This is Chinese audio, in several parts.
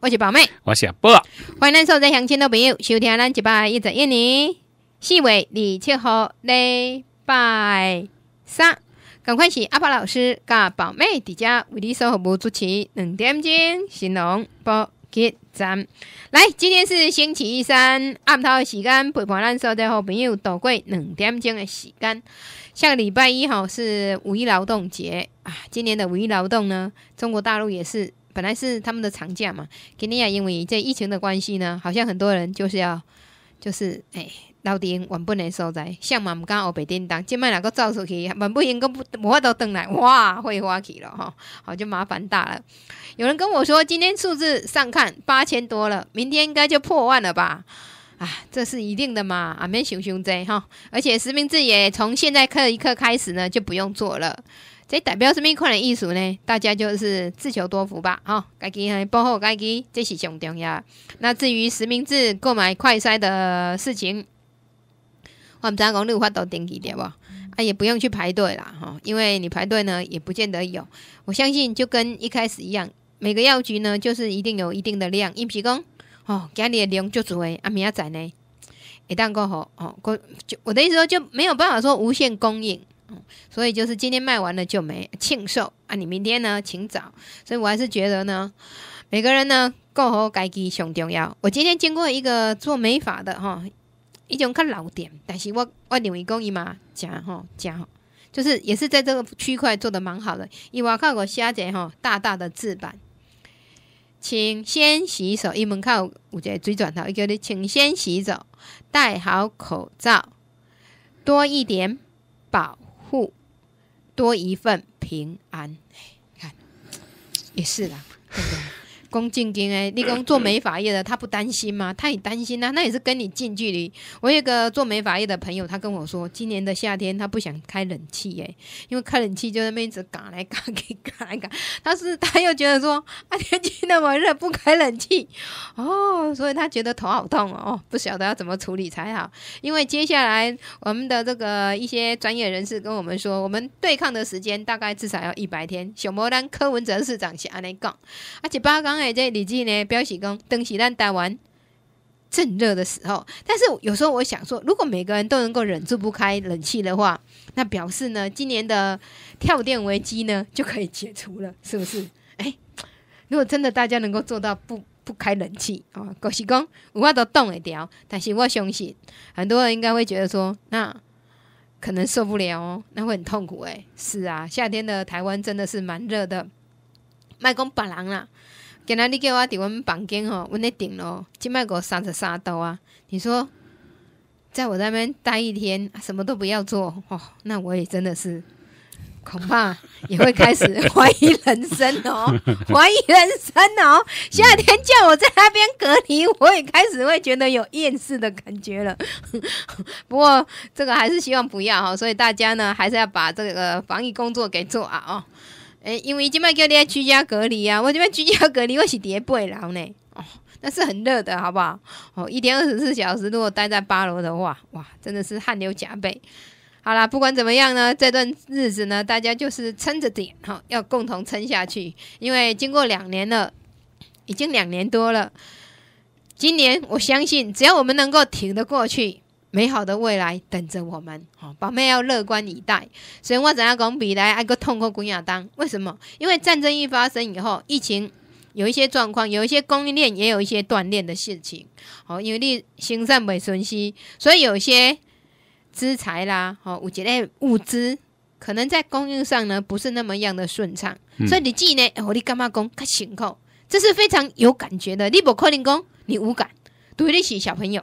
我是宝妹，我是阿波，欢迎咱收在相亲的朋友，收听咱一百一、十一、年四月二七号礼拜三，赶快是阿伯老师加宝妹在家为你收好毛主持两点钟新闻播给站。来，今天是星期三，暗头时间陪伴咱所听的好朋友度过两点钟的时间。下个礼拜一号是五一劳动节啊，今年的五一劳动呢，中国大陆也是。本来是他们的长假嘛，肯尼亚因为这疫情的关系呢，好像很多人就是要，就是哎，到底我不能受灾，像我们刚刚北叮当，今麦两个早出去，我们不一个不，我都回来，哇，会花去了哈，好就麻烦大了。有人跟我说，今天数字上看八千多了，明天应该就破万了吧？啊，这是一定的嘛，阿没熊熊在哈，而且实名制也从现在刻一刻开始呢，就不用做了。这代表什么款的艺术呢？大家就是自求多福吧。哈，家己还保护家己，这是上重要。那至于实名制购买快筛的事情，我们讲功有发多登记条不？啊，也不用去排队啦，哈，因为你排队呢，也不见得有。我相信就跟一开始一样，每个药局呢，就是一定有一定的量。殷皮工，哦，家里的量就足诶。啊，明仔呢，一旦过后，哦，过就我的意思说，就没有办法说无限供应。所以就是今天卖完了就没庆寿啊！你明天呢，请早。所以我还是觉得呢，每个人呢，过好家己上重要。我今天见过一个做美发的哈，一种看老店，但是我我认为讲伊嘛加吼加吼，就是也是在这个区块做的蛮好的。伊外口有写下节吼，大大的字板，请先洗手，伊门口有一个水转头，伊叫你请先洗手，戴好口罩，多一点保。护，多一份平安，你看也是啦。工进兵哎，你工作美发业的，他不担心吗？他也担心呐，那也是跟你近距离。我有个做美发业的朋友，他跟我说，今年的夏天他不想开冷气哎，因为开冷气就在一直嘎来嘎给嘎来嘎，但是他又觉得说，啊天气那么热不开冷气哦，所以他觉得头好痛哦，不晓得要怎么处理才好。因为接下来我们的这个一些专业人士跟我们说，我们对抗的时间大概至少要一百天。小摩丹柯文哲市长是安内港，而且八刚。在这里记呢，标喜公等喜蛋待完正热的时候，但是有时候我想说，如果每个人都能够忍住不开冷气的话，那表示呢，今年的跳电危机呢就可以解除了，是不是？哎，如果真的大家能够做到不不开冷气啊，狗喜公我我都冻得掉，但是我相信很多人应该会觉得说，那可能受不了哦，那会很痛苦哎。是啊，夏天的台湾真的是蛮热的，麦公把狼了。原来你叫我在我们房间哦，我那顶喽，今麦狗三十三度啊！你说在我那边待一天，什么都不要做哦，那我也真的是恐怕也会开始 怀疑人生哦，怀疑人生哦！夏天叫我在那边隔离，我也开始会觉得有厌世的感觉了。不过这个还是希望不要哈，所以大家呢，还是要把这个防疫工作给做啊哦。哎，因为今麦叫你居家隔离啊，我这边居家隔离我是叠八楼呢，哦，那是很热的好不好？哦，一天二十四小时如果待在八楼的话，哇，真的是汗流浃背。好啦，不管怎么样呢，这段日子呢，大家就是撑着点哈，要共同撑下去，因为经过两年了，已经两年多了，今年我相信只要我们能够挺得过去。美好的未来等着我们，好，宝妹要乐观以待。所以我怎样讲未来爱个痛苦过亚当？为什么？因为战争一发生以后，疫情有一些状况，有一些供应链也有一些断裂的事情。好，因为你行善没存息，所以有些资材啦，好，我觉得物资可能在供应上呢不是那么样的顺畅。所以你记呢，我你干嘛讲可辛苦？这是非常有感觉的。你不可能讲你无感。对立性小朋友。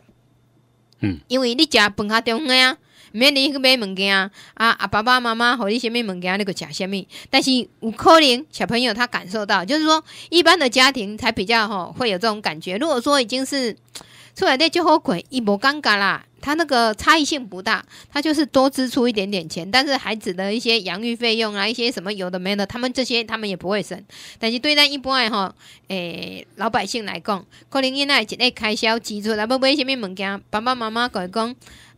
嗯，因为你食饭较中诶啊，免你去买物件啊，啊，爸爸妈妈互你虾物物件，你就食虾物。但是有可能小朋友他感受到，就是说一般的家庭才比较吼会有这种感觉。如果说已经是。出来的就好贵一模尴尬啦，他那个差异性不大，他就是多支出一点点钱，但是孩子的一些养育费用啊，一些什么有的没的，他们这些他们也不会省。但是对咱一般的哈诶老百姓来讲，可能因内一些开销支出来要买些咩物件，爸爸妈妈讲讲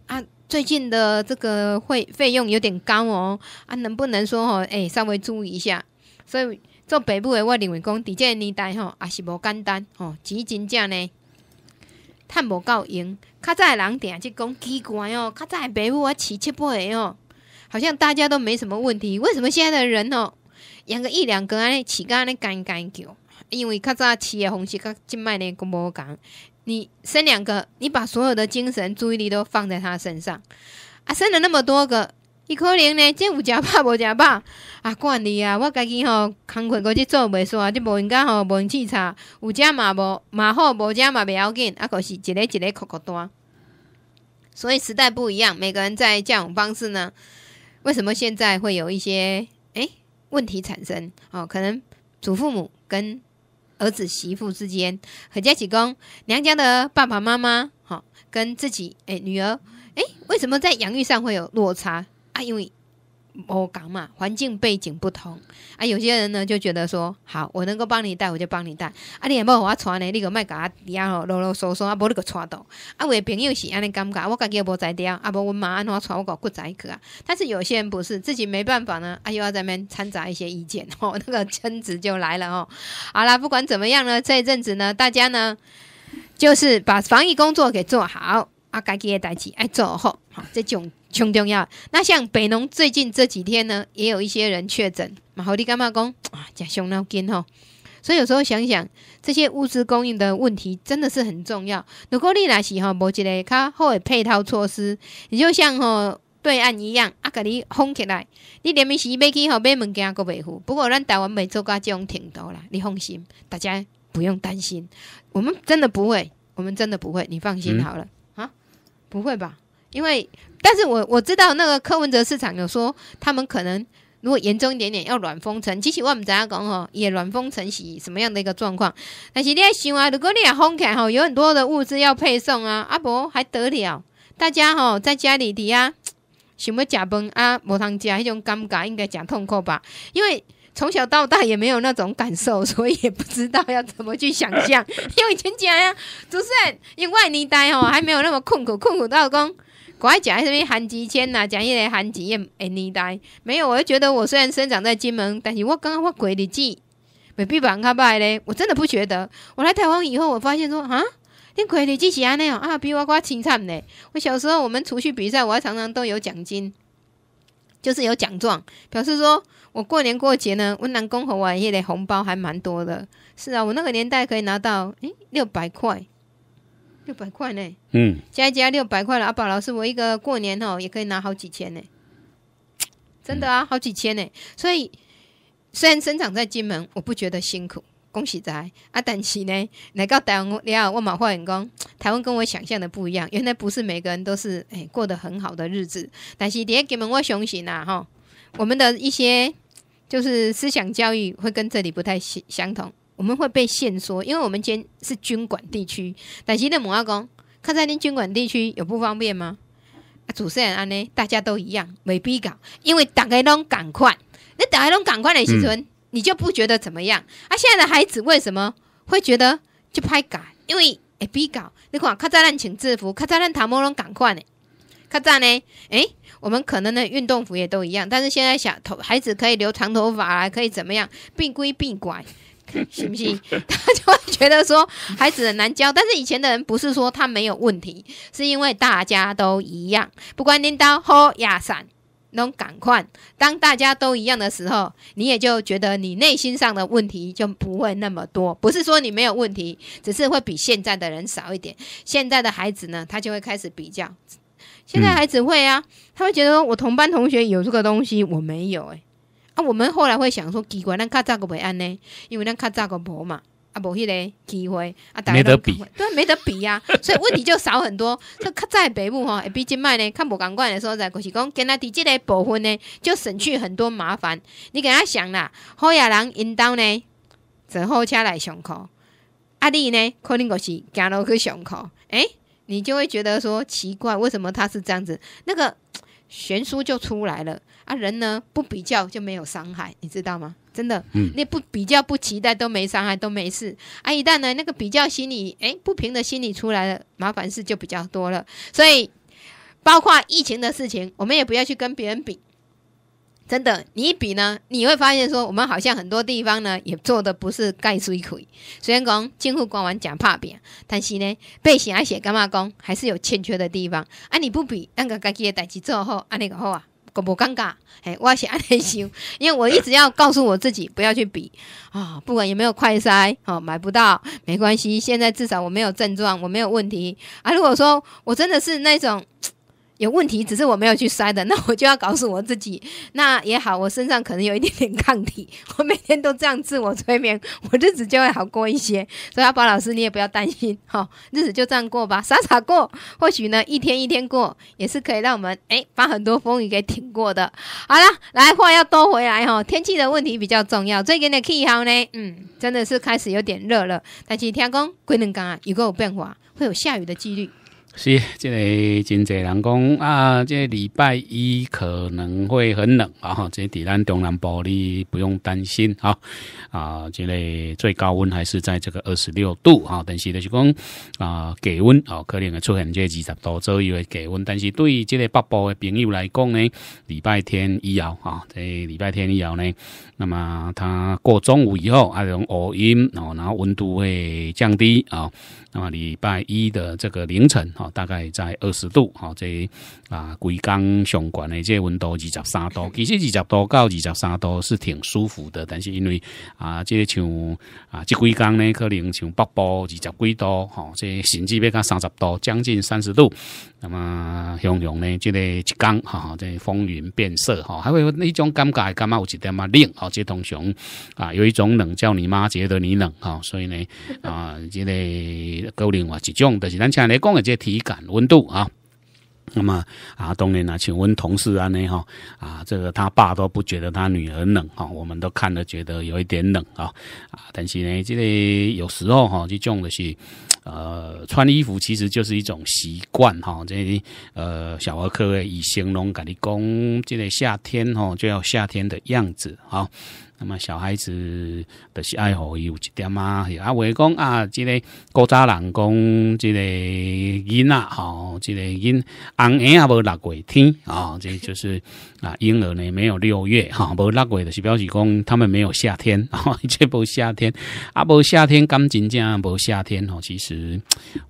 啊，最近的这个费费用有点高哦，啊能不能说吼诶稍微注意一下？所以做北母的我认为讲，伫这个年代吼也是无简单吼，钱真正呢？趁无够用。较早的人点去讲奇怪哦，较早的爸母啊饲七八个哦，好像大家都没什么问题。为什么现在的人哦，养个一两个安尼，饲干安尼干干叫？因为较早饲的方式跟即脉呢，讲无讲。你生两个，你把所有的精神注意力都放在他身上，啊，生了那么多个。伊可能呢，即有食饱无食饱啊，管理啊，我家己吼工课过去做袂煞，即无闲家吼无闲去查，有食嘛无，嘛好无食嘛袂要紧，啊，可是一日一日可可单。所以时代不一样，每个人在教育方式呢，为什么现在会有一些诶问题产生？哦，可能祖父母跟儿子媳妇之间，和家己公娘家的爸爸妈妈，好跟自己哎女儿，诶。为什么在养育上会有落差？啊，因为我讲嘛，环境背景不同啊，有些人呢就觉得说，好，我能够帮你带，我就帮你带。啊，你也不我传呢，你个卖家底下吼啰啰嗦嗦啊，无你个传到啊，我朋友是安尼尴尬，我家己无在掉，啊，无我妈安怎传我个骨仔去啊。但是有些人不是，自己没办法呢，啊，又要在面掺杂一些意见哦，那个 争执就来了哦。好了，不管怎么样呢，这一阵子呢，大家呢，就是把防疫工作给做好。啊，家己的代志哎，做好好，这种很重要。那像北农最近这几天呢，也有一些人确诊。然后你干嘛讲啊？讲上脑筋吼。所以有时候想想，这些物资供应的问题真的是很重要。如果你来时哈，无一个他好的配套措施，你就像吼对岸一样啊，把你封起来。你连咪时要去吼买物件都买唔。不过咱台湾每州家这种挺多啦，你放心，大家不用担心，我们真的不会，我们真的不会，你放心好了。不会吧？因为，但是我我知道那个柯文哲市场有说，他们可能如果严重一点点要软封城，其实我们怎样讲哦，也软封城是什么样的一个状况。但是你要想啊，如果你也封起来吼，有很多的物资要配送啊，阿伯还得了？大家哈在家里底啊，想要食饭啊，无通食，那种尴尬，应该真痛苦吧？因为。从小到大也没有那种感受，所以也不知道要怎么去想象。因为以前讲呀，主持人，因为你呆吼，还没有那么困苦，困苦到讲，国外讲还是比韩吉迁呐，讲一些韩吉也诶，你呆没有？我就觉得我虽然生长在金门，但是我刚刚我鬼里记，未别人卡歹嘞。我真的不觉得。我来台湾以后，我发现说啊，连鬼里记起来那样啊，比我瓜清惨嘞。我小时候我们出去比赛，我还常常都有奖金，就是有奖状表示说。我过年过节呢，温南公和我爷的红包还蛮多的。是啊，我那个年代可以拿到诶六百块，六百块呢。嗯，加一加六百块了。阿宝老师，我一个过年哦也可以拿好几千呢。真的啊，好几千呢。所以虽然生长在金门，我不觉得辛苦。恭喜仔啊，但是呢，来到台湾，了，我马化员工，台湾跟我想象的不一样。原来不是每个人都是诶过得很好的日子，但是第一给我们我相信啊哈。我们的一些。就是思想教育会跟这里不太相相同，我们会被限缩，因为我们今是军管地区。但是的母阿公，看在您军管地区有不方便吗？啊，主持人安呢？大家都一样，没必要，因为大家都赶快，你大家都赶快来时存，你就不觉得怎么样？啊，现在的孩子为什么会觉得就拍搞？因为哎，逼搞，你看抗战穿制服，抗战谈某种赶快呢？抗战呢？诶。我们可能的运动服也都一样，但是现在想头孩子可以留长头发啊，可以怎么样，并归并管，行 不行？他就会觉得说孩子难教，但是以前的人不是说他没有问题，是因为大家都一样。不管拎刀或压伞，能赶快。当大家都一样的时候，你也就觉得你内心上的问题就不会那么多。不是说你没有问题，只是会比现在的人少一点。现在的孩子呢，他就会开始比较。现在孩子会啊，他会觉得说，我同班同学有这个东西，我没有哎。啊，我们后来会想说，奇怪，那卡早个不安呢？因为那卡早个无嘛，啊无迄个机会啊，没得比，对，没得比呀。所以问题就少很多。这卡在北部会比今卖呢，卡无共款的所在就是讲跟他伫即个部分呢，就省去很多麻烦。你给他想啦，好夜人应当呢，坐好车来上课。啊，你呢，可能就是行路去上课，诶。你就会觉得说奇怪，为什么他是这样子？那个 悬殊就出来了啊！人呢不比较就没有伤害，你知道吗？真的，那不比较、不期待都没伤害，都没事。啊，一旦呢那个比较心理，哎，不平的心理出来了，麻烦事就比较多了。所以，包括疫情的事情，我们也不要去跟别人比。真的，你一比呢，你会发现说，我们好像很多地方呢也做的不是盖水亏。虽然讲进府官完讲怕比，但是呢，被写写干嘛讲，还是有欠缺的地方。啊，你不比，那个家己的代志做好，安尼个好啊，都不尴尬。哎，我是安尼想，因为我一直要告诉我自己不要去比啊。不管有没有快筛，哦，买不到没关系，现在至少我没有症状，我没有问题。啊，如果说我真的是那种。有问题，只是我没有去摔的，那我就要告诉我自己，那也好，我身上可能有一点点抗体，我每天都这样自我催眠，我日子就会好过一些。所以阿宝老师，你也不要担心，哈，日子就这样过吧，傻傻过，或许呢，一天一天过，也是可以让我们诶把很多风雨给挺过的。好了，来话要多回来哈，天气的问题比较重要。最近的气候呢，嗯，真的是开始有点热了，但是天空桂能干啊，有个有变化，会有下雨的几率。是，即个真济人讲啊，即礼拜一可能会很冷啊，即在咱中南部你不用担心啊啊，即个最高温还是在这个二十六度啊，但是就是讲啊降温哦，可能会出现这二十度左右的降温，但是对于即个北部的朋友来讲呢，礼拜天以后啊，这礼拜天以后呢，那么它过中午以后，还这种 l 阴哦，然后温度会降低啊，那么礼拜一的这个凌晨啊。大概在二十度，好，这啊，几港上关的这温度二十三度，其实二十度到二十三度是挺舒服的，但是因为啊，这像啊，这几港呢，可能像北部二十几度，哈，这甚至要到三十度，将近三十度，那么形容呢，这个一江，哈，这风云变色，哈，还会有那种尴尬，干嘛有一点嘛冷，哦，这通常啊，有一种冷叫你妈觉得你冷，哈，所以呢，啊，这个够另外一种，就是咱像你讲的这天。体感温度啊，那么啊，冬林啊，请问同事啊，呢哈啊，这个他爸都不觉得他女儿冷哈，我们都看了觉得有一点冷啊啊，但是呢，这个有时候哈，就种的是呃，穿衣服其实就是一种习惯哈，这里呃，小儿科的以形容改的讲，这个夏天哈就要夏天的样子哈。那么小孩子的是爱好有一点啊？啊，画讲啊，这个古早人工，这个囡啊，吼，这个囡，红诶啊，无六月天啊，这就是啊，婴儿呢没有六月哈，无六月的是表示讲他们没有夏天啊，这无夏天啊，无夏天感情这样无夏天哦，其实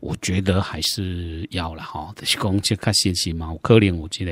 我觉得还是要了哈，就是讲这个信息嘛，可能我这个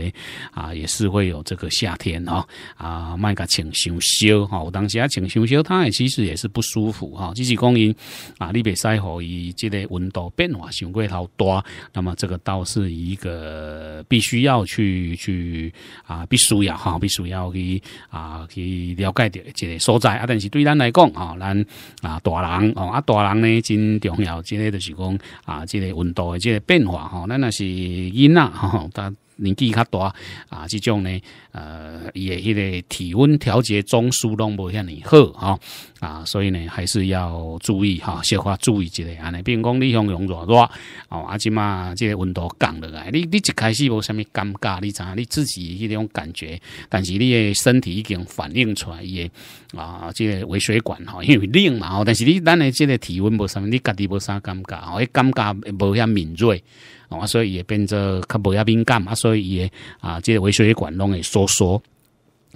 啊也是会有这个夏天哈啊，卖家请修修哈。有当时穿穿小他也其实也是不舒服哈。只是讲，因啊，你被晒后，伊即个温度变化伤过头大，那么这个倒是一个必须要去去啊，必须要哈，必须要去啊去了解的即个所在啊。但是对咱来讲啊，咱啊大人哦啊大人呢真重要，即个就是讲啊，即个温度的即个变化哈，咱那是囡仔哈大。年纪较大啊，这种呢，呃，伊诶迄个体温调节中枢拢无遐尼好哈啊，所以呢，还是要注意哈，少块注意一下安尼。比如讲，你向热热哦，啊，即嘛，即个温度降落来，你你一开始无啥物尴尬，你知影你自己迄种感觉，但是你的身体已经反映出来，伊诶。啊，即个微血管吼，因为冷嘛，但是你咱诶即个体温无啥物，你家己无啥尴尬，迄感觉无遐敏锐。啊，所以也变做较无亚敏感，啊，所以伊诶，啊，即个微血管拢会收缩。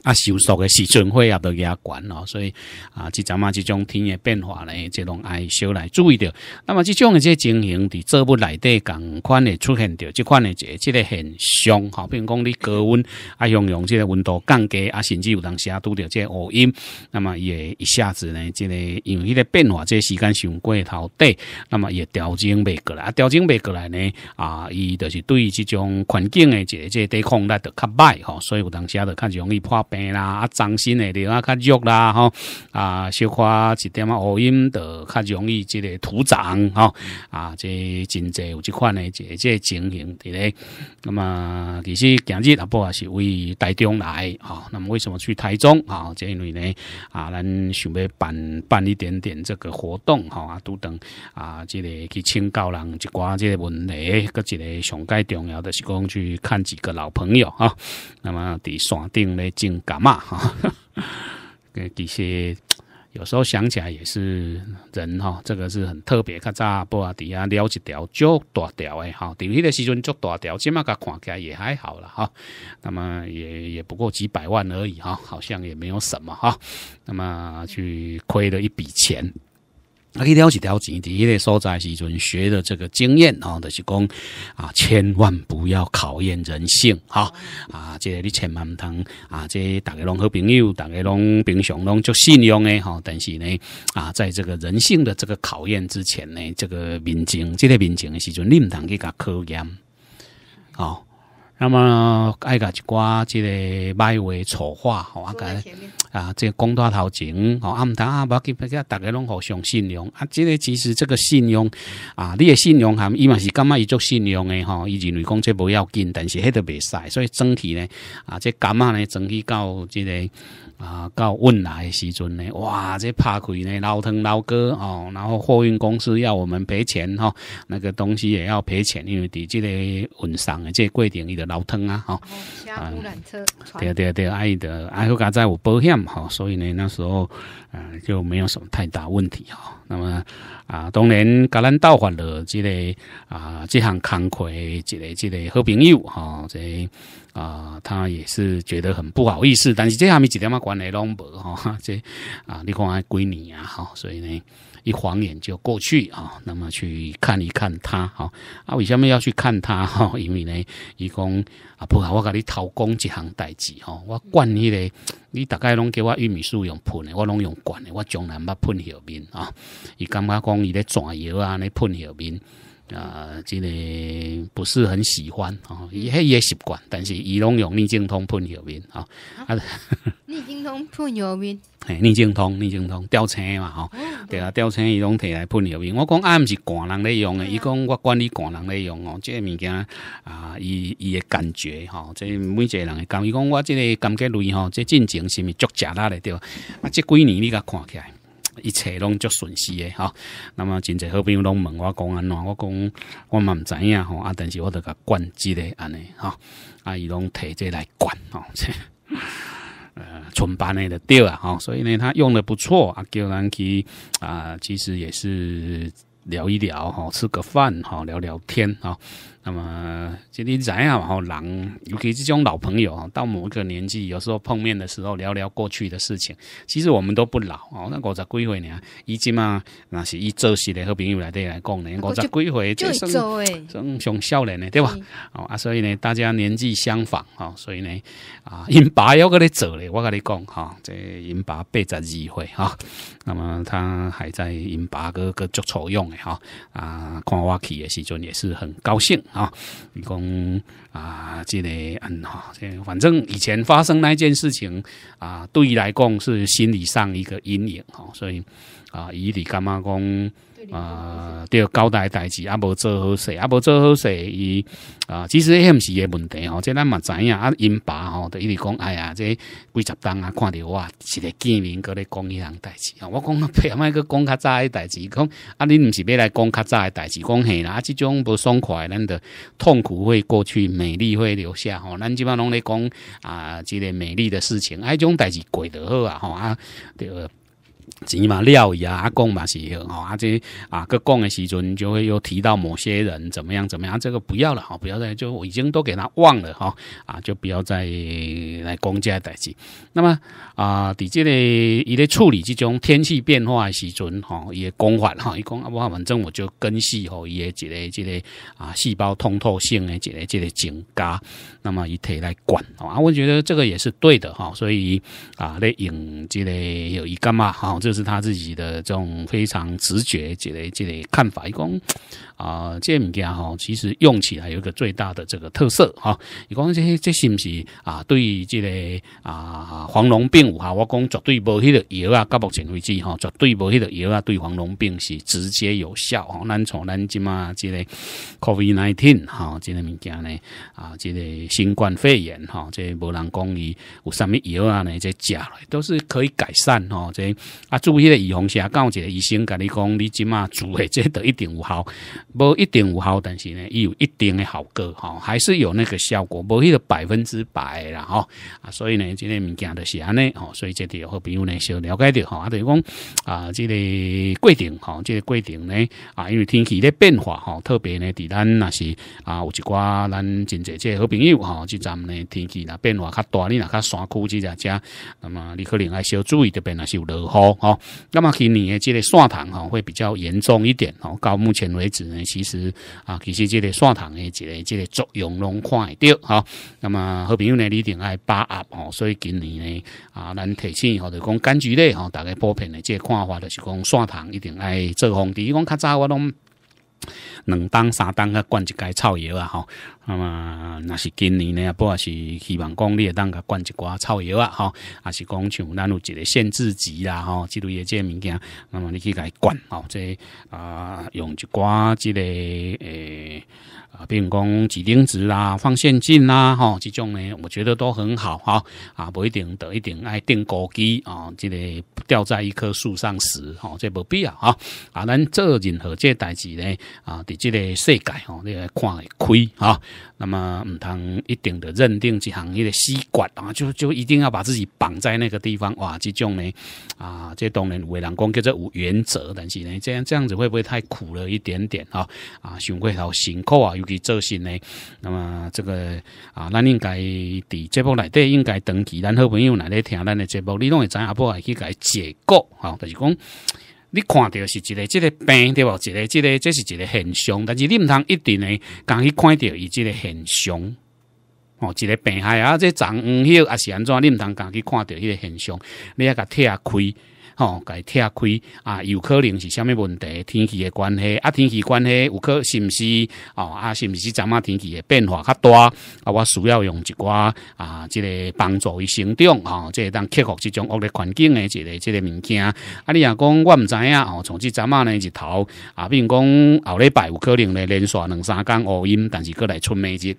啊，收缩的时阵，会也都也悬咯，所以啊，即阵啊，即种天的变化呢，即拢爱少来注意着。那么，即种的即情形，伫做物内底共款嘅出现着，即款的即即个现象，好，比如讲你高温啊，形容即个温度降低啊，甚至有当时啊，拄着即个乌阴，那么也一下子呢，即个因为迄个变化，即个时间上过头低，那么也调整未过来，啊，调整未过来呢，啊，伊就是对于即种环境的即即抵抗力都较歹吼，所以有当时啊，都较容易破。病啦啊，脏心诶，地方较弱啦吼啊，小花一点啊，乌阴的较容易即个土长吼啊，即真侪有即款诶，即即情形伫咧。那么其实今日阿伯是为台中来吼，那么为什么去台中？哈，这因为咧啊，咱想要办办一点点这个活动吼啊，都等啊，即个去请教人一寡即个问题，搁一个上盖重要的是讲去看几个老朋友啊。那么伫山定咧经。干嘛？哈，底 些有时候想起来也是人哈，这个是很特别。看咋不啊？底下撩一条就大条哎，哈，顶起的时阵就大条，起码个看起来也还好了哈。那么也也不过几百万而已哈，好像也没有什么哈。那么去亏了一笔钱。啊，去条一条钱，伫迄个所在时阵学的这个经验哦，就是讲啊，千万不要考验人性哈啊！这你千万毋通啊，这大家拢好朋友，大家拢平常拢足信用诶吼。但是呢啊，在这个人性的这个考验之前呢，这个民警这个民警阵，你毋通去甲考验哦。那么爱讲一挂即个歹话丑话吼啊，个啊即个讲大头前吼，啊唔啊，无要本大家拢互相信用啊。即个其实这个信用啊，你的信用含伊嘛是干嘛？伊做信用诶吼，伊认为讲这不要紧，但是迄个未使，所以整体呢啊，即干嘛呢？整体到即个。啊，到问来时阵呢，哇，这怕亏呢，老腾老哥哦，然后货运公司要我们赔钱哈，那个东西也要赔钱，因为伫这个运送的这规定伊就老腾啊哈，啊，对啊对啊对啊，伊就还佫加在有保险哈，所以呢那时候，嗯，就没有什么太大问题哈。那么啊，当年噶咱到法了这个啊，这项康亏这个这个好朋友哈这。啊，他也是觉得很不好意思，但是这下面一点嘛关系拢无哈，这啊，你看还几年啊哈，所以呢，一晃眼就过去啊。那么去看一看他哈，啊，为什么要去看他哈？因为呢，伊讲啊，不好，我给你讨工项代志哈，我管伊嘞，你大概拢叫我玉米水用喷的，我拢用管的，我从来冇喷小面啊，伊感觉讲伊咧专业啊，你喷小面。啊，这个不是很喜欢哦，伊迄个习惯，但是伊拢用逆精通喷药面啊。啊，逆精通喷药面。嘿，逆精通，逆精通，吊青嘛吼。对啊，吊青伊拢摕来喷药面。我讲啊，毋是寒人咧用诶，伊讲我管你寒人咧用哦，即个物件啊，伊伊诶感觉吼，即每一个人感，伊讲我即个感觉类吼，这进程是是足食力咧对？啊，即几年你甲看起？一切拢足损失诶，吼。那么真侪好朋友拢问我讲安怎，我讲我嘛毋知影吼，啊！但是我得甲管即个安尼，吼，啊，伊拢提者来管，吼，这 呃，上班的对啊，哈！所以呢，他用的不错，啊，叫人去啊，其实也是聊一聊，哈，吃个饭，哈，聊聊天，哈。那么今天怎样？然后，尤其这种老朋友啊，到某一个年纪，有时候碰面的时候，聊聊过去的事情。其实我们都不老哦，那过十几岁呢？以前嘛，那是以做事的好朋友来对来讲呢，我十几岁就生生上少年呢，对吧？啊，所以呢，大家年纪相仿啊，所以呢，啊，银爸要跟你做嘞，我跟你讲哈，这银爸八十二岁哈，那么他还在银爸哥哥做抽用的哈啊，看我去的时阵也是很高兴。啊，你讲啊，这个嗯哈，这反正以前发生那件事情啊，对于来讲是心理上一个阴影哈，所以啊，以你干嘛讲？啊，着交代代志啊，无做好势，啊，无做好势，伊啊，其实迄毋是个问题吼，即咱嘛知影啊，因爸吼，就一直讲，哎呀，即几十单啊，看着我一个见面，搁咧讲伊项代志啊，我讲别个讲较早诶代志，讲啊，你毋是要来讲较早诶代志，讲嘿啦，啊，即种无爽快，咱的痛苦会过去，美丽会留下吼，咱即摆拢咧讲啊，即个美丽的事情，啊，迄种代志过得好啊，吼啊，对。起嘛料一下啊，讲嘛是吼啊，这啊个讲的时阵就会又提到某些人怎么样怎么样，这个不要了哈，不要再就我已经都给他忘了哈啊，就不要再来攻击代志。那么啊，伫这个一咧处理这种天气变化的时阵哈，也讲法哈，一讲啊不哈，反正我就根系吼，也一个这个啊细胞通透性的一个这个增加。那么以他来管啊，我觉得这个也是对的哈，所以啊，来引这类有一个嘛，哈，这是他自己的这种非常直觉这类这类看法一共。啊，这物件吼，其实用起来有一个最大的这个特色哈。你讲这这是不是啊？对于这个啊黄龙病有效，我讲绝对无迄个药啊，到目前为止哈，绝对无迄个药啊，对黄龙病是直接有效。吼，咱从咱即嘛这个 c o v i d nineteen 哈，这个物件呢啊，这个新冠肺炎哈，这无人讲伊有啥物药啊呢，这吃都是可以改善哈。这啊，注意的咧，防下，告个医生跟你讲，你即嘛做的这都一定有效。无一定有效，但是呢，伊有一定的效果哈，还是有那个效果，无迄个百分之百啦哈啊，所以呢，即个物件是安尼吼，所以即个好朋友呢小了解着吼、啊，等于讲啊，这个规定哈，这个过程呢啊，因为天气咧变化哈，特别呢，伫咱若是啊，有一寡咱真济个好朋友吼，即、咱们的天气若变化较大，你若较山区即之家，那么你可能爱小注意的变若是有落雨哈，那么今年的即个山塘哈会比较严重一点哦，到目前为止。其实啊，其实这个线糖的这个这个作用拢看得到哈。那么好朋友呢，你一定爱把握哦。所以今年呢啊，咱提醒吼，就讲柑橘类哈，大概普遍的这个看法就是讲线糖一定爱做防。第一讲较早我拢。两当三当甲灌一该草药啊，吼，那么那是今年呢，不也是希望讲你也当个灌一寡草药啊，吼，还是讲像咱有一个限制级啦，吼，即类的这物件，那么你去伊灌，吼，这啊用一寡即个诶。比如讲，几丁子啦、放现金啦，吼，这种呢，我觉得都很好，哈，啊，不一定得一定爱定高枝，啊，这个吊在一棵树上时，哦，这无必要，哈，啊，咱做任何这代志呢，啊，在这个世界，哦，你来看会开，啊。那么唔通一定的认定这行业的吸管啊，就就一定要把自己绑在那个地方哇？这种呢啊，这当然为人讲叫做无原则但是呢？这样这样子会不会太苦了一点点啊？啊，胸怀好辛苦啊，尤其做新呢。那么这个啊，咱应该伫节目内底应该等期，咱好朋友来咧听咱的节目，你拢会知阿不系去解解构啊，就是讲。你看到是一个，这个病对吧？一个，这个这是一个现象，但是你唔通一定呢，刚去看到一个现象，哦，一个病害啊，这长叶也是安怎？你唔通刚去看到一个现象，你要甲拆开。哦，该拆开啊，有可能是虾米问题？天气的关系啊，天气关系，有可是不是哦？啊，是不是昨啊？天气的变化较大？啊，我需要用一寡啊，这个帮助伊成长啊，即个当克服这种恶劣环境的即个这个物件啊。你讲我唔知影哦，从即阵啊呢日头啊，比如讲后礼拜有可能咧连续两三工乌阴，但是过来春梅节。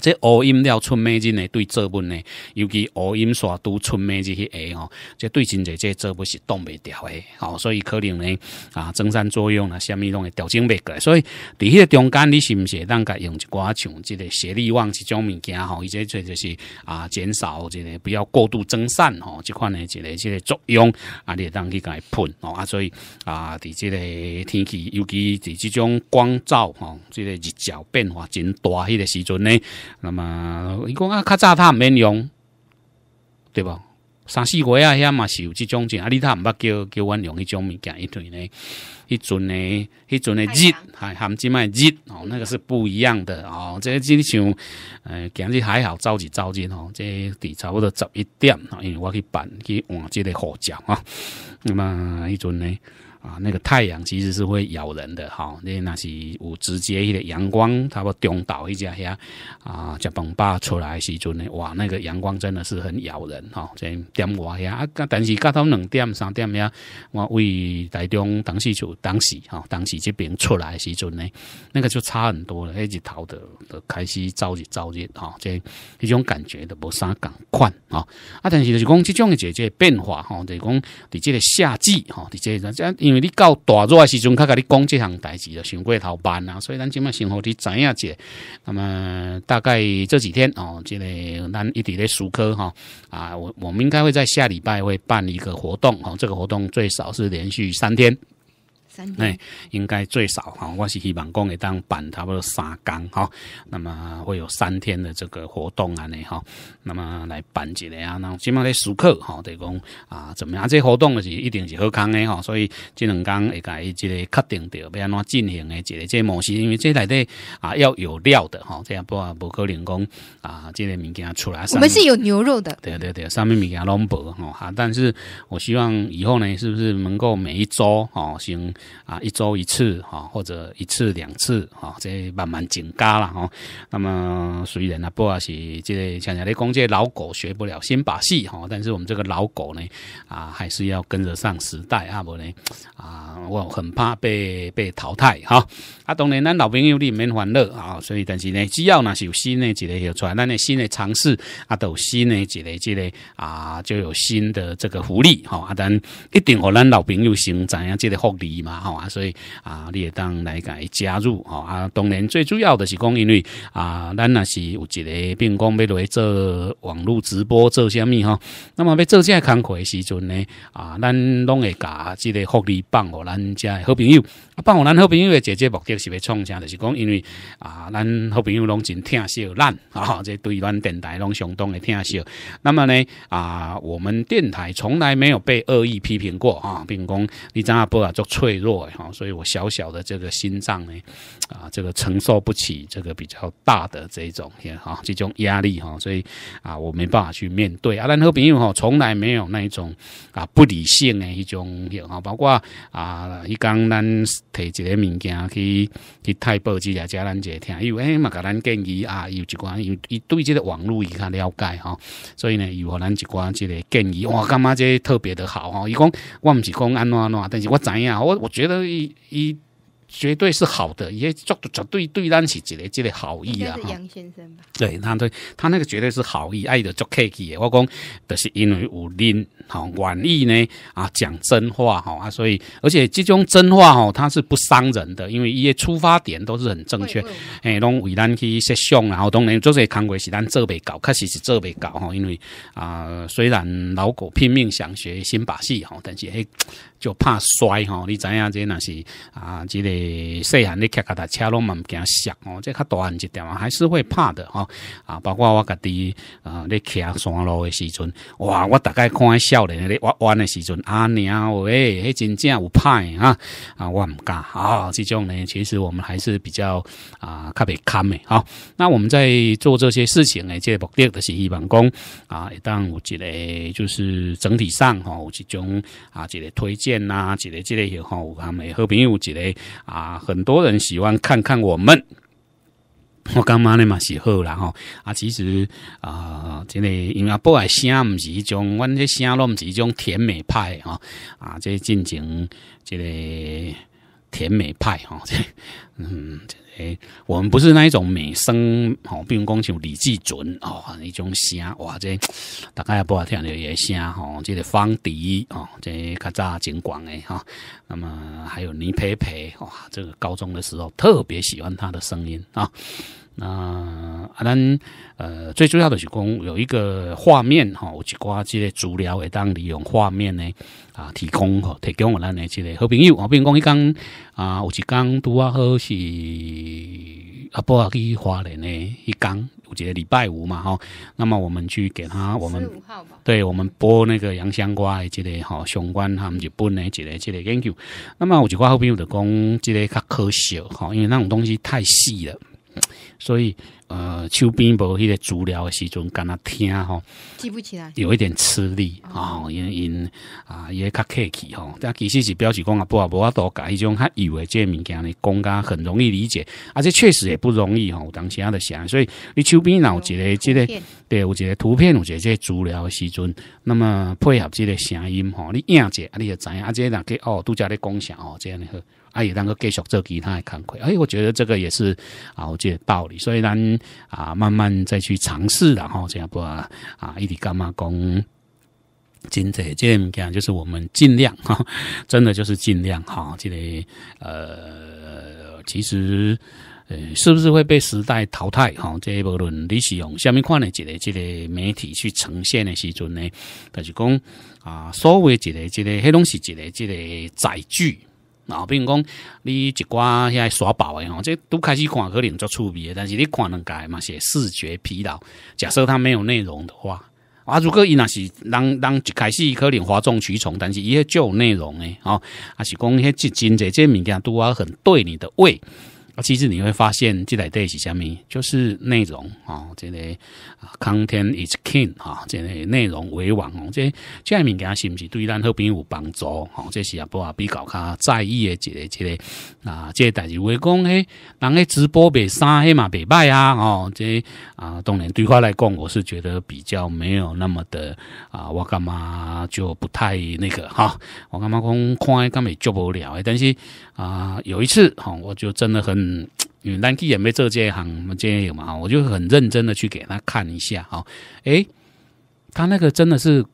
这乌阴料春美日呢？对作物呢，尤其乌阴刷都春美日去下哦，这对真济这作物是挡袂掉诶，哦，所以可能呢啊增散作用啊，虾米拢会调整袂过来。所以伫迄个中间，你是毋是当甲用一寡像即个斜力旺这种物件吼？伊这做就是啊减少即个不要过度增散吼，即款呢即个即个作用啊，你当去甲伊喷哦啊，所以啊伫即个天气，尤其伫即种光照吼，即个日照变化真大迄个时阵呢。那么伊讲啊，早，炸炭免用，对吧？三四个月啊，遐嘛是有这种钱啊，你他唔捌叫叫阮用迄种物件一对呢，迄阵呢，迄阵的日还含天卖日哦，那个是不一样的哦。这个就像，诶，今日还好早起早尖哦，这伫差不多十一点因为我去办去换这个护照啊，那么迄阵呢。啊，那个太阳其实是会咬人的哈，那那是有直接一点阳光，差不多中岛一家呀啊，才蹦爸出来时阵呢，哇，那个阳光真的是很咬人哈，在点我呀啊，但是隔到两点三点呀，我为台中当时就当时哈，当时这边出来时阵呢，那个就差很多了，一直头的的开始燥热燥热哈，这一种感觉都无啥共款啊啊，但是就是讲这种的这些变化哈，就是讲在这个夏季哈，在这这因为。你到大热时阵，较跟你讲这项代志就想过头办啊，所以咱今麦先好，你知影者。那么大概这几天哦，这个咱一直咧学科哈啊，我我们应该会在下礼拜会办一个活动哦。这个活动最少是连续三天。哎，应该最少哈，我是希望讲会当办差不多三天哈，那么会有三天的这个活动安尼哈，那么来办一个啊，那起码的时刻哈，得讲啊怎么样？这活动是一定是好康的哈，所以这两天会甲伊这个确定掉要怎进行的，一个这模式，因为这内底啊要有料的哈，这样不不可能讲啊，这个物件出来。我们是有牛肉的，对对对，上面物件拢薄哈，但是我希望以后呢，是不是能够每一周哦先。啊，一周一次哈，或者一次两次哈，这慢慢增加啦哈。那么虽然啊，不管是这个像你讲这老狗学不了新把戏哈，但是我们这个老狗呢，啊，还是要跟着上时代啊，不呢啊，我很怕被被淘汰哈。啊，当然，咱老朋友毋免烦恼啊，所以但是呢，只要那是有新的一个出来，咱的新的尝试啊，都有新的一个，一个啊，就有新的这个福利哈。啊，但一定给咱老朋友先怎样这个福利嘛，好啊，所以啊，你也当来改加入哈。啊，当然，最主要的是讲因为啊，咱那是有一个，并讲要如做网络直播做啥咪哈，那么要做个工开的时阵呢，啊，咱拢会搞这个福利放哦，咱家好朋友啊，帮咱好朋友的姐姐目的。是要创下，就是讲，因为啊，咱好朋友拢真疼惜咱啊，这对咱电台拢相当的疼惜。那么呢，啊，我们电台从来没有被恶意批评过啊，并讲你张阿波啊，足脆弱哈，所以我小小的这个心脏呢，啊，这个承受不起这个比较大的这种哈，这种压力哈，所以啊，我没办法去面对。啊，咱好朋友哈，从来没有那一种啊不理性的一种哈，包括啊，一刚咱提这个物件去。太报纸也，咱就会听，因为哎，嘛，甲咱建议啊，有一寡伊伊对即个网络伊较了解吼。所以呢，有个咱一寡即个建议，哇，觉即这特别的好吼，伊讲，我毋是讲安怎安怎，但是我知影，我我觉得伊伊绝对是好的，也绝绝对对咱是一个即个好意啊。杨先生吧，对，他对他那个绝对是好意，爱就足客气的。我讲，就是因为有恁。好，愿意呢啊讲真话，吼。啊，所以而且这种真话吼，它是不伤人的，因为一些出发点都是很正确。哎，拢为咱去设想，然后当然做些工作是咱做未到，确实是做未到哈。因为啊，虽然老狗拼命想学新把戏吼，但是就怕摔吼，你知影这那是啊，这个细汉你骑脚大车拢唔惊摔哦，即个大汉一点还是会怕的吼。啊，包括我家己啊，你骑山路的时阵，哇，我大概看一下。钓年咧挖弯的时阵，阿娘喂，迄真正有派啊！啊，我唔敢啊！这种呢，其实我们还是比较啊，特别看的哈。那我们在做这些事情呢，这个目的就是希望讲啊。一旦有一个就是整体上哈，有这种啊，一个推荐呐，一个这类吼，我他们和朋友之类啊，很多人喜欢看看我们。我感觉的嘛是好啦吼，啊其实啊，这个因为阿波爱声毋是一种，阮这声拢毋是一种甜美派啊，啊这进行这个甜美派吼，这嗯。诶，我们不是那一种美声吼，比如讲像李季准哦，那种声哇，这大概也不好听的也声吼，这个方迪哦，这较早警官诶哈，那么还有倪培培哇，这个高中的时候特别喜欢他的声音啊。那啊，咱呃，最重要的是讲有一个画面哈，我去挂这个足疗会当利用画面呢啊，提供哈，提供我那呢这个好朋友哦，比如讲一讲。啊，有一刚拄啊好是阿波阿去华人呢，一讲有一个礼拜五嘛吼，那么我们去给他我们，对我们播那个洋香瓜的这个吼，相关他们日本的这个这个研究。那么有一话后边有的讲这个较科学哈，因为那种东西太细了，所以。呃，手边无迄个足疗的时阵，跟他听吼，记不起来，有一点吃力啊，因因啊，也较客气吼。但其实是表示讲啊，不啊，无啊，多改一种较幼的这物件呢，讲家很容易理解，而且确实也不容易吼。当时他的想，所以你手边脑子嘞，即个。对，有一个图片，有一个这资料的时阵，那么配合这个声音吼，你理解，你也知，啊，这人给哦，都在咧讲啥哦，这样的好，啊，也能够继续做其他的工作。哎，我觉得这个也是啊，我觉得道理。所以呢，啊，慢慢再去尝试，然后这样不啊，一直干嘛讲？济在物件，就是我们尽量哈，真的就是尽量哈，这个呃，其实。呃，是不是会被时代淘汰？哈，这一论你是用下面看的一个这个媒体去呈现的时阵呢，就是讲啊，所谓一个这个，迄种是一个这个载具啊。比如讲，你一寡遐耍宝的吼，这都开始看可能足趣味，但是你看两介嘛是视觉疲劳。假设它没有内容的话啊，如果伊若是人人开始可能哗众取宠，但是伊迄就有内容呢。哦，啊是讲迄真真侪即物件都啊很对你的胃。啊，其实你会发现，这类东是虾米，就是内容啊，这啊 content is king 啊，这类内容为王。这这类物件是不是对咱后边有帮助？哦，这是也不啊比较较在意的这个这个啊，这个代志会讲诶，人诶直播卖衫诶嘛，被卖啊，哦，这啊，当然对我来讲，我是觉得比较没有那么的啊，我干嘛就不太那个哈，我干嘛讲看诶，嘛就无聊诶，但是。啊，有一次，哈，我就真的很，因为兰基也没做这一行，我们这一行嘛，我就很认真的去给他看一下，哈，哎，他那个真的是。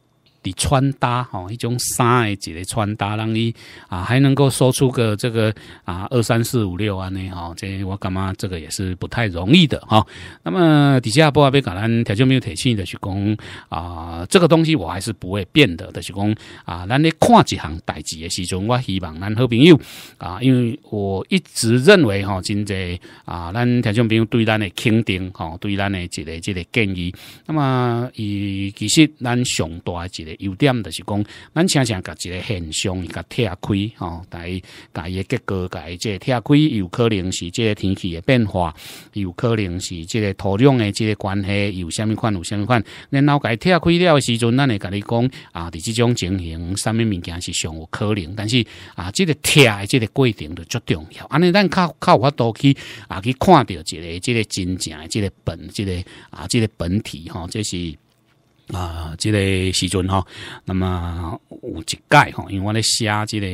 你穿搭吼一种衫诶，一个穿搭，让你啊还能够说出个这个啊二三四五六安尼吼，这我感觉这个也是不太容易的哈。那么底下不阿贝讲咱条件没有铁醒，的是讲啊，这个东西我还是不会变的就是讲啊。咱咧看几项代志的时阵，我希望咱好朋友啊，因为我一直认为吼，真在啊咱条件朋友对咱的肯定吼，对咱的一个之个建议，那么以其实咱上大啊之优点就是讲，咱常常甲一个现象一拆开亏哦，但系个一的结构个即个拆开，有可能是即个天气的变化，有可能是即个土壤的即个关系，有什咪款有什咪款。然后该拆开了时阵，咱会跟你讲啊，伫即种情形，上面物件是上有可能，但是啊，即个拆的即个过程就重要。安尼，咱较较有法多去啊去看到一个即个真正的即个本即个啊即个本体哈，这是。啊，这个时阵哈，那么有一届哈，因为我咧写这个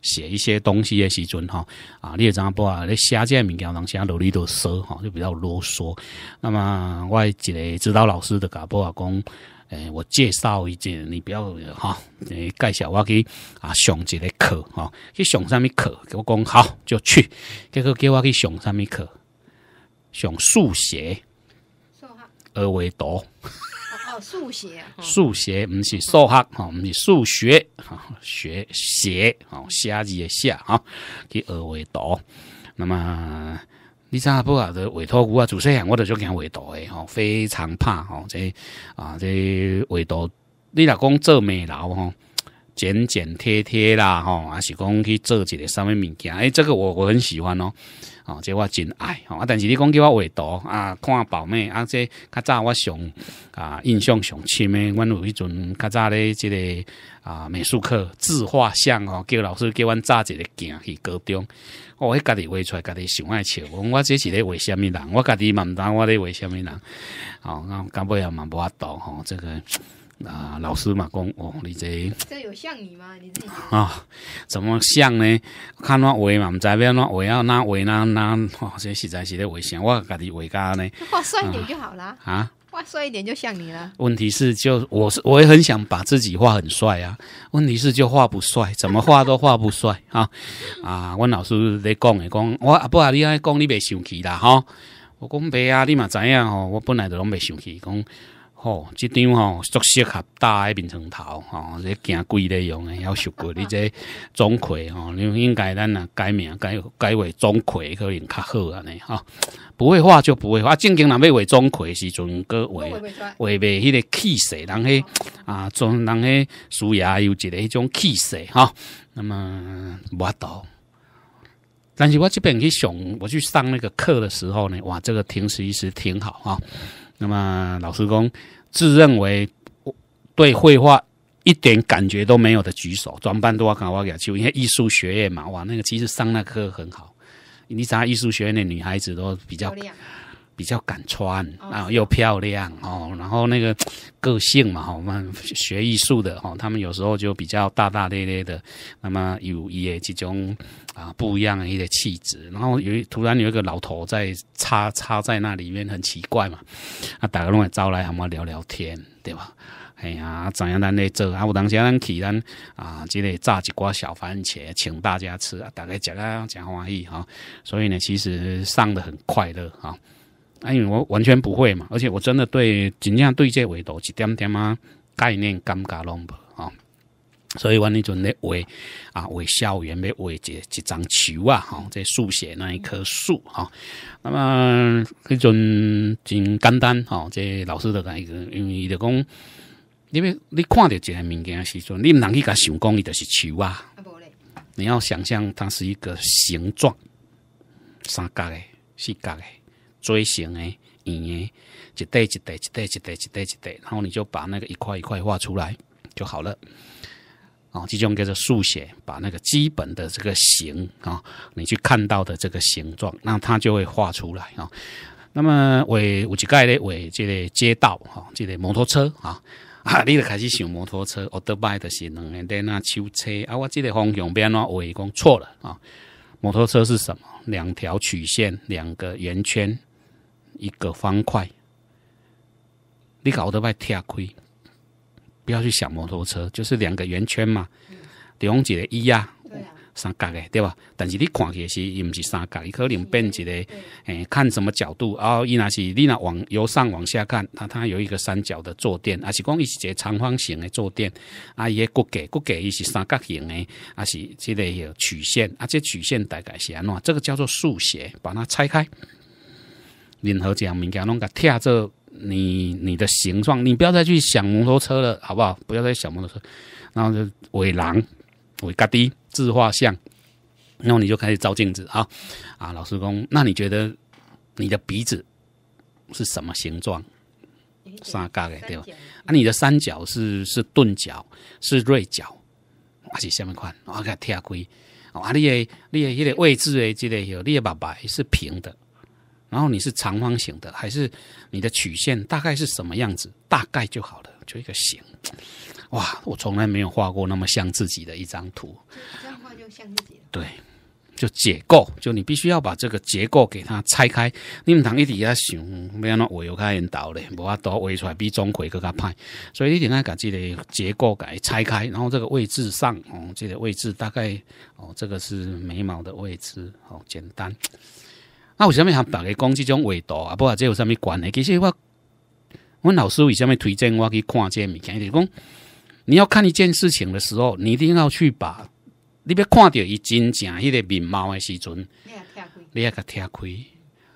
写一些东西的时阵哈，啊，你阿啊？咧写这闽江人写啰哩多嗦哈，就比较啰嗦。那么我一个指导老师的阿啊讲，诶，我介绍一件，你不要哈，诶，介绍我去啊上一个课哈，去上什么课？我讲好就去，结果叫我去上什么课？上数学，二维图。数学，数学唔是数学，哈，唔是数学，学写，哦，写字写，哈，去学画图。那么你新不啊？的委托我啊，做持人我都做讲画图的，吼，非常怕，哈，这啊，这画图。你若讲做美劳，吼。剪剪贴贴啦，吼，还是讲去做一个上面物件。哎，这个我我很喜欢哦。哦，即我真爱吼，啊！但是你讲叫我画图啊，看宝妹啊？即较早我上啊，印象上深的，阮有一阵较早咧，即个啊美术课自画像哦，叫老师叫阮早一个行去高中，我迄家己画出来，家己想爱笑。我这是咧画虾米人？我家己嘛毋知我咧画虾米人？哦，啊，干尾也嘛无法度吼，这个。啊，老师嘛讲哦，你这这有像你吗？你啊，怎么像呢？看那画嘛，唔知咩那画啊，那画那那，哇，实在是在画像我家己画家呢。画帅一点就好了啊！画帅一点就像你了。问题是，就我是我也很想把自己画很帅啊。问题是就画不帅，怎么画都画不帅啊 啊！我老师在讲诶，讲我不啊，你爱讲你别生气啦哈。我讲别啊，你嘛知样哦？我本来就拢别生气讲。哦，这张吼足适合搭喺面床头吼，这行贵内用的要学过。你这钟馗吼，你应该咱啊改名改改为钟馗可能较好安尼吼，不会画就不会画，正经人要画钟馗时阵，佫画画袂迄个气势，人嘿啊，钟人嘿，书页有一个迄种气势吼，那么我到，但是我这边去上，我去上那个课的时候呢，哇，这个停时一挺好啊。那么老师公自认为对绘画一点感觉都没有的举手，转班都要考我雅秋，因为艺术学院嘛，哇，那个其实上那课很好，你查艺术学院的女孩子都比较。比较敢穿，然后又漂亮哦，然后那个个性嘛，我们学艺术的哦，他们有时候就比较大大咧咧的，那么有一些这种啊不一样的一些气质，然后有突然有一个老头在插插在那里面，很奇怪嘛，啊，大家拢会招来他们聊聊天，对吧？哎呀，怎样咱来做啊？有当时咱去咱啊，这个炸一瓜小番茄，请大家吃，大家食啊，真欢喜哈！所以呢，其实上的很快乐哈。啊，因为我完全不会嘛，而且我真的对真正对这画图一点点啊概念感觉拢无啊，所以话你阵咧画啊画校园，咧画这一张球啊，哈，这书写那一棵树啊，那么迄阵真简单哈，这老师都讲一个，因为伊就讲，因为你看到一个物件时阵，你唔能去甲想讲伊就是球啊，你要想象它是一个形状，三角嘞，四角嘞。锥形诶，圆诶，一块一块一块一块一块一块，然后你就把那个一块一块画出来就好了。哦，这种叫做速写，把那个基本的这个形啊，你去看到的这个形状，那它就会画出来啊。那么为有一届咧为这个街道哈，这个摩托车啊 啊，你就开始想摩托车，我多半的是两能连那秋车啊。我这个方向边呢，我一共错了啊。摩托车是什么？两条曲线，两个圆圈。一个方块，你搞得快贴亏，不要去想摩托车，就是两个圆圈嘛，两几个一呀，三角的对吧？但是你看起来是伊不是三角，你可能变一个，哎，看什么角度？后伊若是你若往由上往下看，它它有一个三角的坐垫，还是讲是一个长方形的坐垫，啊，伊个骨架骨架是三角形的，还是这个曲线，啊，这曲线大概是安怎？这个叫做数学，把它拆开。任何奖，我物给拢弄个贴着你你的形状，你不要再去想摩托车了，好不好？不要再想摩托车，然后就伪狼、伪咖滴自画像，然后你就开始照镜子啊啊，老师公，那你觉得你的鼻子是什么形状？三角的，对吧？啊，你的三角是是钝角，是锐角？哇，是下面看，它贴下啊，你的你的迄个位置的这个有，你的白白是平的。然后你是长方形的，还是你的曲线大概是什么样子？大概就好了，就一个形。哇，我从来没有画过那么像自己的一张图。这样画就像自解。对，就解构，就你必须要把这个结构给它拆开。你们谈一底下想，没有那我又开引导嘞，我啊多围出来比钟馗更加派。所以一点那个记得结构改拆开，然后这个位置上哦，这个位置大概哦，这个是眉毛的位置，好简单。啊，为什么和别人讲这种话题啊？不，这有甚物关系？其实我，我老师为什么推荐我去看这物件？就讲你要看一件事情的时候，你一定要去把，你要看到伊真正迄个面貌的时阵，你要甲拆开。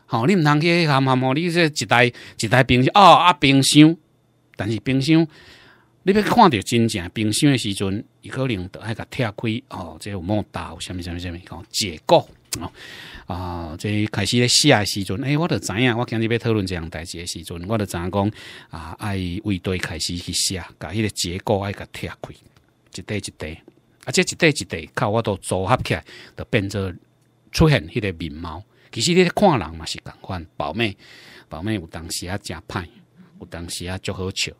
好，你唔通去喊喊哦，你说一台一台冰箱哦啊冰箱，但是冰箱，你要看到真正冰箱的时阵，伊可能的爱甲拆开哦，这有莫大，有下面下面下面讲解构。哦，啊，这开始咧写诶时阵，诶，我着知影，我今日要讨论这样代志诶时阵，我着知影讲？啊，爱为堆开始去写，甲迄个结构，爱甲拆开，一块一块，啊，这一块一块，靠，我都组合起来，就变做出现迄个面貌。其实你看人嘛是共款，宝妹，宝妹有当时啊正歹，有当时啊足好笑，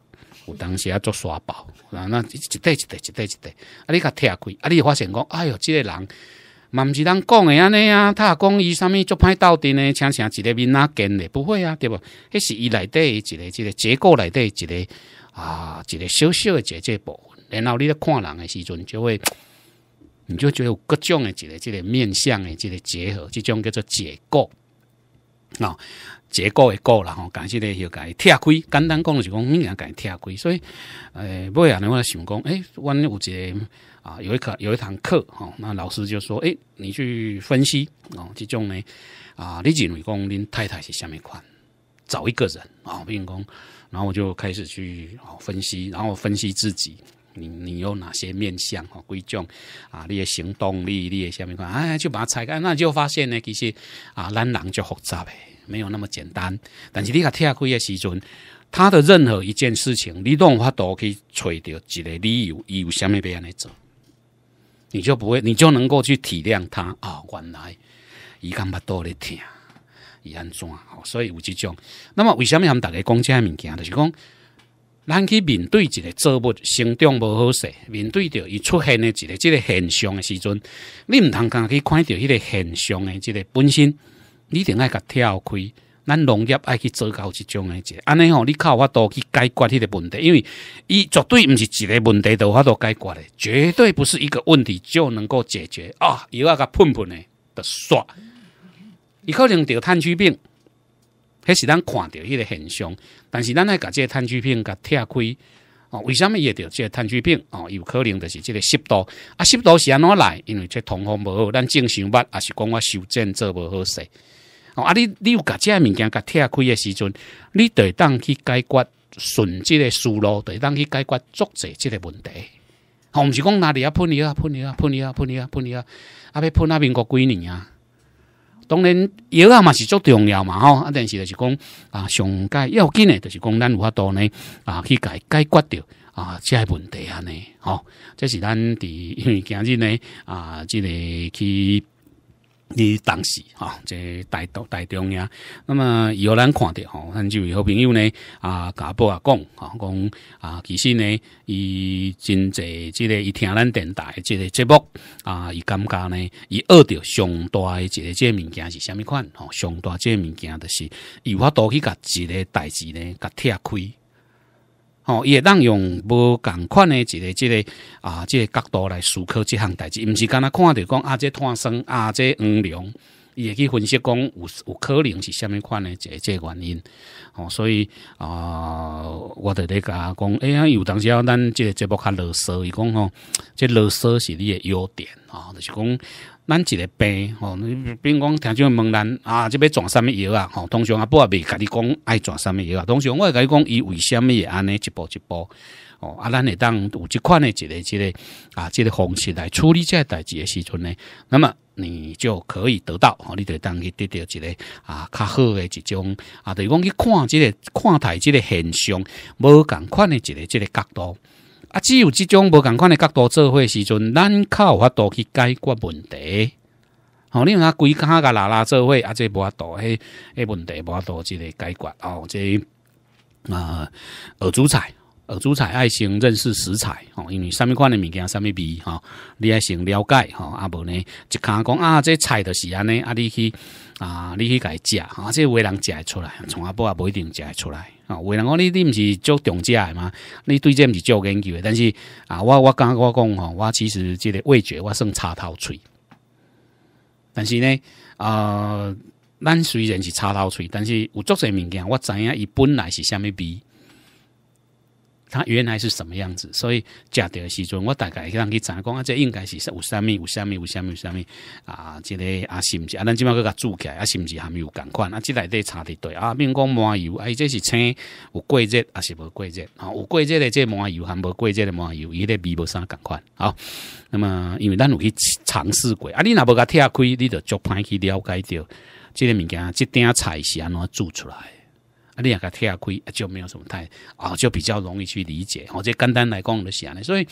有当时啊足刷爆，那那一块一块一块一块，啊，你甲拆开，啊，你发现讲，哎哟，即个人。毋是人讲诶安尼啊，他讲伊啥物足歹斗阵诶，请常一个面哪见诶，不会啊，对无迄是伊底诶一个一个结构内底一个啊，一个小小个即个部分。然后你咧看人诶时阵，就会你就觉得有各种诶一个一个面相诶，一个结合，即种叫做结构啊，结构诶够啦吼。讲起咧甲伊拆开，简单讲就是讲物件甲伊拆开。所以诶，尾后呢，我咧想讲，诶，阮有一个。啊，有一课有一堂课，哈，那老师就说，哎，你去分析，哦，这种呢，啊，你认为讲您太太是虾米款？找一个人，啊，员工，然后我就开始去哦分析，然后分析自己，你你有哪些面相，哦，归种，啊，你的行动力，你的虾米款，哎，就把它拆开，那就发现呢，其实啊，男人就复杂嘞，没有那么简单。但是你个拆开的时阵，他的任何一件事情，你用法度去揣到一个理由，有虾米别人来做。你就不会，你就能够去体谅他啊！原来伊咁不多嚟听，伊安怎？所以有即种。那么为什么我大家讲这个物件，就是讲，咱去面对一个作物生长不好时，面对着伊出现的一个这个现象的时阵，你毋通讲去看到迄个现象的这个本身，你一定要甲跳开。咱农业爱去做到即种的，这安尼吼，你靠法度去解决迄个问题，因为伊绝对毋是一个问题，有法度解决的，绝对不是一个问题就能够解决啊！有啊甲喷喷诶，的刷，伊可能得炭疽病，迄是咱看到迄个现象，但是咱爱甲这炭疽病甲拆开哦，为什么也得这炭疽病哦？有可能的是这个湿度啊，湿度是安怎来？因为这通风不好，咱正常麦也是讲我修剪做不好势。啊！你你有甲个物件甲拆开的时阵，你会当去解决顺即个思路，会当去解决作者即个问题。我毋是讲哪里要喷你啊？喷你啊！喷你啊！喷你啊！喷你啊！啊！要喷啊边个几年啊！当然，药啊嘛是足重要嘛吼！啊，但是就是讲啊，上解要紧的，就是讲咱有法度呢？啊，去解解决掉啊，这问题安尼吼，这是咱伫因为今日呢啊，这个去。你当时哈，这大东大中呀，那么以后咱看到吼，咱就好朋友呢啊，家婆啊讲哈讲啊，其实呢，伊真在即个伊听咱电台即个节目啊，伊感觉呢，伊学条上大的一个即个物件是虾米款吼，上大即个物件的是有法度去个一个代志呢，给拆开。吼，伊会咱用无共款的一个、一个啊，即个角度来思考即项代志，毋是干那看着讲啊，这碳酸啊，这恩伊会去分析讲有有可能是虾米款的这这原因。哦，所以啊，我伫咧甲讲，哎呀，有当时咱即个节目较啰嗦，伊讲吼，即啰嗦是你的优点啊，就是讲。咱一个病，你比如讲，听种问咱啊，即要转什么药啊？吼，通常啊，不也未甲你讲爱转什么药啊？通常我会甲你讲伊为什么安尼一步一步，哦，啊，咱会当有即款的一个一个啊，这个方式来处理这代志的时阵呢，那么你就可以得到，吼，你就当去得到一个啊较好的一种啊，等于讲去看即个看台即个现象无共款的一个这个角度。啊，只有这种无共款的角度做伙时阵，咱较有法度去解决问题。好，你若规卡甲拉拉做伙，啊，这无法度，迄迄问题无法度即个解决哦。这啊，二主菜二主菜，爱先认识食材哦，因为啥物款的物件，啥物味吼，你爱先了解吼，啊无呢，一看讲啊，这菜的是安尼，啊你去。啊！你去改食啊，这为人食出来，从阿伯啊不一定食出来啊。为人讲你你毋是做常食的吗？你对这毋是做研究的，但是啊，我我刚我讲吼，我其实即个味觉我算差头喙。但是呢，呃，咱虽然是差头喙，但是有足侪物件，我知影伊本来是虾米味。它原来是什么样子？所以吃的时候，我大概让佮查讲啊，这应该是五三米、五三米、五三米、三米啊。即个啊，是不是啊？咱即马佮佮煮起来啊，是不是含有同款啊？即来得差的对啊，并讲麻油，哎，这是青有过热啊，是无过热啊？有过热的即麻油含无过热的麻油，伊咧味无啥同款啊。那么因为咱有去尝试过啊，你若无甲拆开，你就足歹去了解掉即个物件，即点菜是安怎做出来？啊，你啊，开拆开就没有什么太啊，就比较容易去理解。哦，这简单来讲就是安尼，所以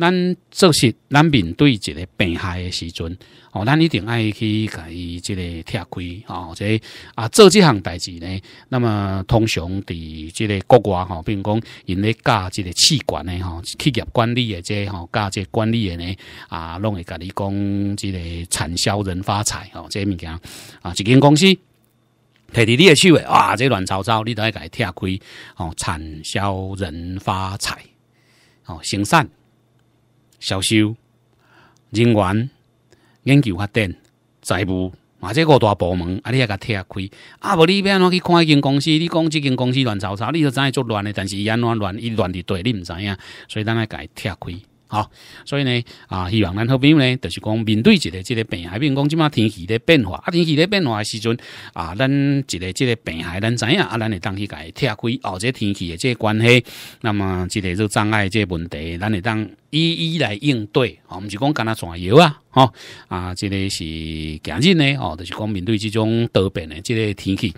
咱做事，咱面对这个病害的时阵，哦，咱一定爱去伊这个拆开哦，这啊，做这项代志呢，那么通常伫这个国外哈，比如讲，因咧教这个气管的哈，企业管理的这哈，加这管理的呢啊，弄个甲你讲，这个产销人发财哦，这物件啊，一间公司。摕起你的手诶，哇！这乱糟糟，你都要家拆开。哦，产销人发财，哦，生产、销售、人员、研究发展、财务，啊，这五大部门，啊，你也家拆开。啊，无你安怎去看一间公司，你讲这间公司乱糟糟，你都知影做乱的。但是伊安怎乱？伊乱伫对，你毋知影，所以咱要家拆开。啊，所以呢，啊，希望咱好朋友呢，就是讲面对一个这个病害，比如讲今麦天气的变化，啊，天气的变化的时阵，啊，咱一个这个病害，咱知影啊，咱会当去甲伊拆开哦，这天气的这个关系，那么这个做障碍这问题，咱会当一一来应对，哦，毋是讲干那怎样啊，哦，啊，这个是今日呢，哦，就是讲面对这种多变的这个天气，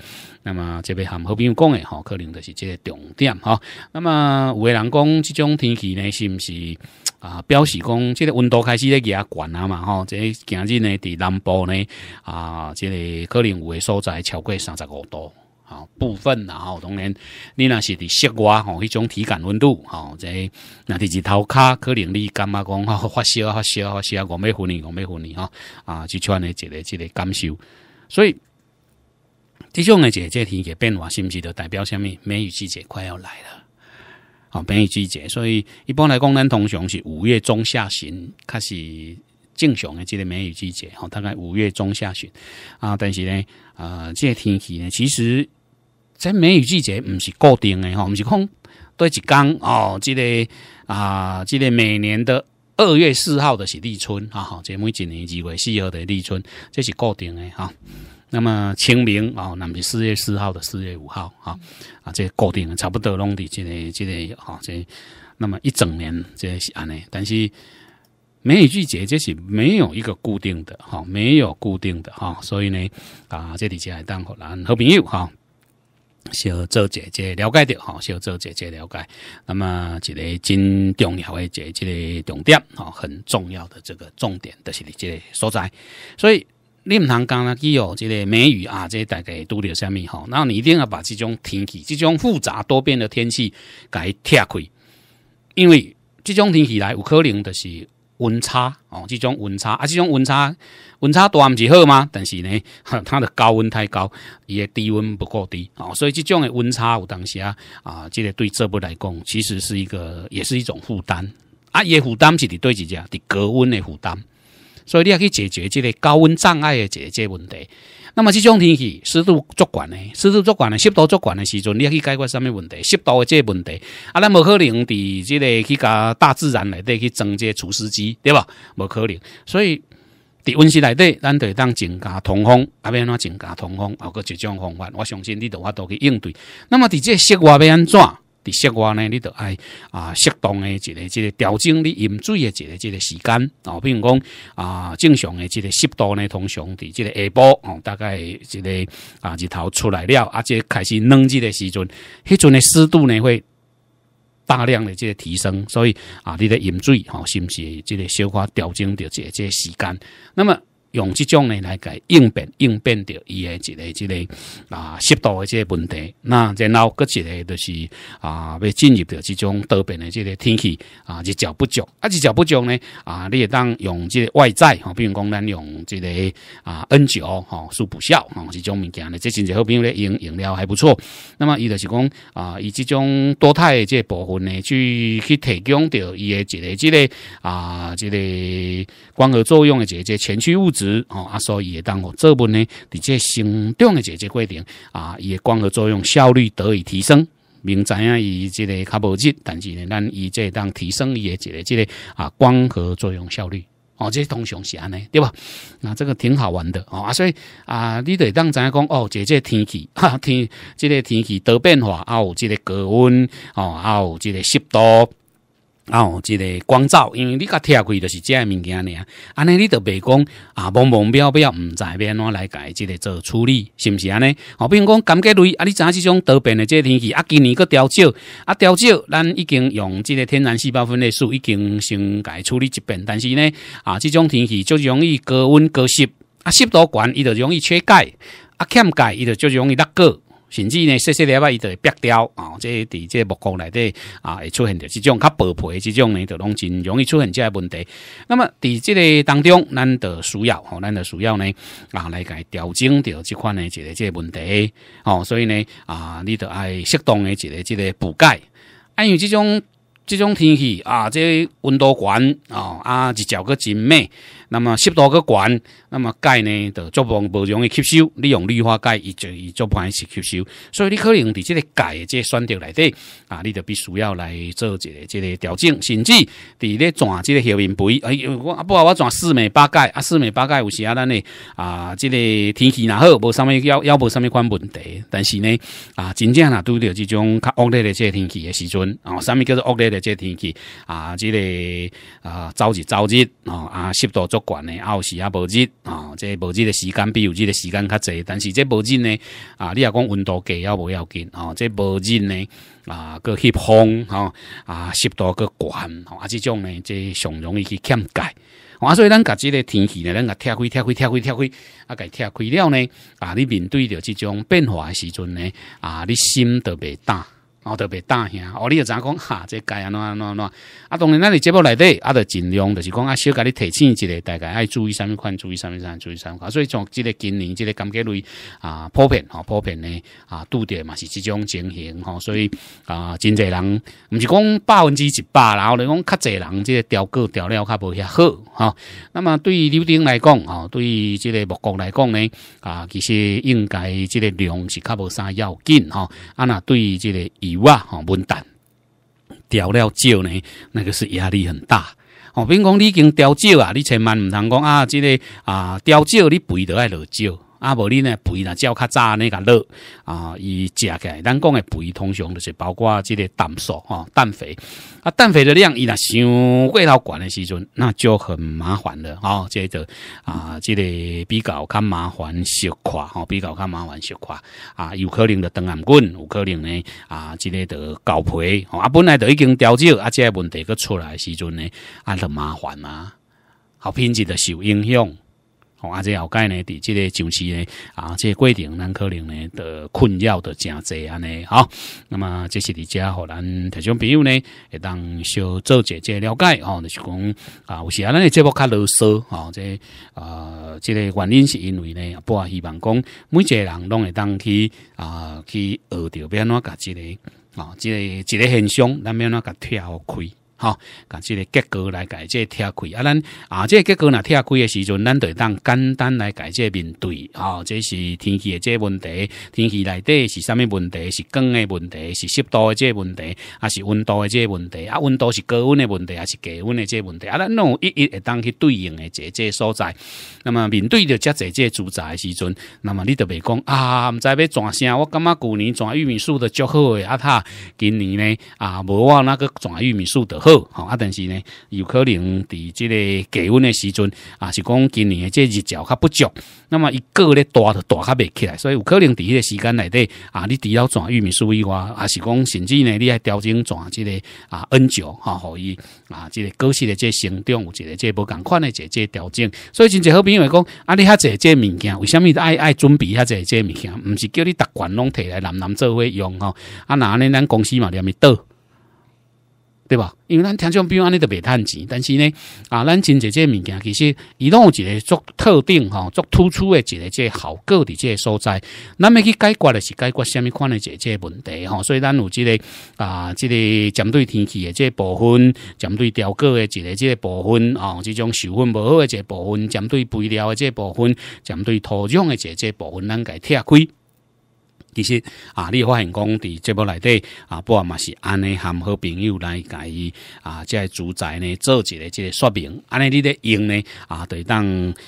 那么这边朋友讲的吼，可能就是这个重点吼。那么有的人讲这种天气呢，是不是？啊，表示讲，即个温度开始咧野悬啊嘛吼，即今日呢伫南部呢啊，即个可能有诶所在超过三十五度啊，部分然后当然，你若是伫室外吼，迄种体感温度吼，在若伫日头卡，可能你感觉讲发烧、发烧、发烧，我咩昏理、我咩昏理吼啊，就穿呢一个、一个感受，所以，即种诶即个天气变化是毋是就代表啥物？梅雨季节快要来了。哦，梅雨季节，所以一般来讲，咱通常是五月中下旬开始正常的这个梅雨季节，哈，大概五月中下旬啊。但是呢，呃，这个天气呢，其实在梅雨季节不是固定的，哈，不是空，对一缸哦，这个啊，这个每年的。二月四号的是立春啊，哈，每一年二月四号的立春，这是固定的哈。那么清明啊，那是四月四号的四月五号啊，啊，这固定的差不多拢伫即个这个这那么一整年这是安尼，但是每一季节这是没有一个固定的哈，没有固定的哈，所以呢啊，这里就来当可来好朋友哈。小周姐姐了解的吼，小要姐姐了解。那么，一个真重要的，这一个重点吼，很重要的这个重点的是你这所在。所以，你通刚刚去有这个梅语啊，这大概读了下面哈，那你一定要把这种天气、这种复杂多变的天气给拆开，因为这种天气来，有可能就是。温差哦，这种温差啊，这种温差，温差大唔是好吗？但是呢，它的高温太高，伊的低温不够低哦，所以这种的温差有当时啊，啊，这个对这部来讲，其实是一个，也是一种负担啊，也负担是伫对几只伫隔温的负担，所以你也可以解决这个高温障碍的解决问题。那么这种天气湿度足悬呢，湿度足悬呢，湿度足悬呢时阵，你要去解决什么问题？湿度的这问题，啊，咱无可能伫即个去加大自然内底去装这个除湿机，对吧？无可能，所以伫温室内底，咱得当增加通风，啊，要安怎增加通风？啊，个一种方法，我相信你的话都去应对。那么伫这室外要安怎？室外呢，你都爱啊，适当的这个这个调整你饮水的这个这个时间啊，比如讲啊，正常的这个湿度呢，通常在这个下午哦，大概这个啊日头出来了，而且开始冷气的时阵，迄阵的湿度呢会大量的这个提升，所以啊，你的饮水哈，是不是这个消化调整的这这个、时间？那么。用这种呢来改应变，应变着伊诶一个一个啊湿度的这个问题。那然后个一个就是啊，要进入掉这种多变的这个天气啊，就脚不足，啊，就脚不足呢啊，你也当用这个外在吼，比如讲咱用这个啊 N 九吼，速补效吼这种物件呢，这现好朋友咧用用了还不错。那么伊就是讲啊，以这种多肽即这部分呢，去去提供掉伊诶一个之个啊，这个光合作用的这些前驱物质。值哦，啊，所以也当哦，这部分呢，直接行长的解决规定啊，伊光合作用效率得以提升。明知影伊这个较无热，但是呢，咱伊这当提升伊个一个这个啊，光合作用效率哦，这通常是安尼对吧？那这个挺好玩的哦，啊，所以啊，你得当影讲哦，即个天气 哈天，这个天气多变化啊，有这个高温哦，啊有这个湿度。哦，即个光照，因为你甲拆开就是即个物件尔，安尼你得袂讲啊，蒙蒙飘毋知要安怎来改即个做处理，是毋是安尼？哦，比如讲柑橘类，啊，你知影即种倒病的即个天气，啊，今年个调少啊，调少，咱已经用即个天然细胞分裂素已经家改处理一遍，但是呢，啊，即种天气就容易高温、高湿，啊，湿度悬，伊就容易缺钙，啊，欠钙伊就就容易落果。甚至呢，细细粒巴伊就会拔掉啊！即伫即目光内底啊，会出现着即种较薄皮的种呢，就拢真容易出现即个问题。那么伫即个当中，咱的需要吼，咱的需要呢啊来伊调整着即款呢一个即个问题。哦，所以呢啊，你得爱适当的一个即个补钙。因为即种即种天气啊，即温度悬啊，啊日照个真猛。那么湿度个管，那么钙呢就足唔不容易吸收，你用氯化钙伊就伊足唔系易吸收，所以你可能伫这个钙的这个选择内底啊，你就必须要来做一个呢个调整，甚至伫咧转呢个后面肥，哎呀，我唔好我转四美八钙，啊四美八钙有时啊，的啊，这个天气若好，冇物要要冇物款问题，但是呢，啊，真正啊拄着这种恶劣的这个天气的时阵啊，上物叫做恶劣的这个天气，啊，这个啊，朝日朝日，啊，湿度惯啊，有时阿无日啊，这无日的时间比有日的时间较济，但是这无日呢，啊，你又讲温度计也无要紧啊？这无日呢，啊，个翕风哈啊，湿度个悬，啊，即种呢，这上容易去欠盖。我所以，咱家个天气呢，咱甲拆开拆开拆开拆开，啊，甲拆开了呢，啊，你面对着这种变化的时阵呢，啊，你心特别大。我特别大兄，哦，你就怎讲哈？这该安怎安怎安怎？啊，当然咱你节目来底啊，就尽量就是讲啊，小家你提醒一下，大概爱注意什么款，注意什么款，注意什么款。所以从这个今年这个感觉类啊，普遍哈，普遍呢啊，多点嘛是这种情形哈。所以啊，真侪人唔是讲百分之一百然后我讲较侪人这个调过调料较无遐好哈。那么对于刘丁来讲哈，对于这个木工来讲呢啊，其实应该这个量是较无啥要紧哈。啊那对于这个以哇！好稳蛋，调料少呢，那个是压力很大。哦，比如讲你已经调少啊，你千万唔能讲啊，之个啊，调少你肥得爱落少。啊，无你呢肥啦，只要较早安尼甲落啊，伊食起来，咱讲的肥通常就是包括即个氮素吼，氮肥啊，氮肥的量伊若伤过头悬的时阵，那就很麻烦的吼，即个啊，即个比较较麻烦小垮吼，比较较麻烦小垮啊，有可能的断颔棍，有可能呢啊，即个的胶皮啊，本来都已经调整，啊，即个问题个出来时阵呢，啊，落麻烦啊，好品质的受影响。哦，啊，这后盖呢，伫这个上市呢，啊，这个过程咱可能呢，的困扰的真济安呢，哈。那么，这是伫遮互咱听众朋友呢，会当小做姐姐了解，吼，就是讲，啊，有时啊，咱节不较啰嗦，哈，这，呃，这个原因是因为呢，不希望讲每一个人拢会当去，啊，去学耳要边哪个之个啊，这个，这个现象，咱难免哪个跳开。吼，共即个结构来解决拆开啊，咱啊即个结构若拆开的时阵，咱就当简单来解决面对。哦，这是天气的即个问题，天气内底是啥物问题？是光的问题，是湿度的即个问题，啊是温度的即个问题，啊温度是高温的问题，还是低温的即个问题，啊咱有一一当去对应嘅这这所在。那么面对着这这这主宰的时阵，那么你就袂讲啊，毋知要怎啥？我感觉旧年转玉米树的足好的啊他今年呢啊，无我那个转玉米树的。好啊！但是呢，有可能伫即个低温的时阵啊，是讲今年的即日照较不足，那么一个咧大就大较袂起来，所以有可能伫迄个时间内底啊，你除了转玉米粟以外啊，是讲甚至呢，你还调整转即个啊 N 九吼，可以啊，即个公司的即个成长有一个即无同款的即个调整，所以真正好比友会讲啊，你较这即个物件，为什么爱爱准备一这即个物件？毋是叫你逐罐拢提来，南南做伙用吼，啊，那尼咱公司嘛，连咪倒。对吧？因为咱听天比如安尼都袂趁钱，但是呢，啊，咱真济这物件其实伊拢有一个作特定吼作突出的一个这效果的这所在，咱要去解决的是解决啥物款的这这问题吼。所以咱有这个啊，这个针对天气的这部分，针对调果的这个这部分啊，这种受风不好这部分，针对肥料的这部分，针对土壤的这这部分，咱该拆开。其实啊，你发现讲伫节目内底啊，不啊嘛是安尼含好朋友来伊啊，即个主宰呢，做一个即个说明。安尼你咧用呢啊，对当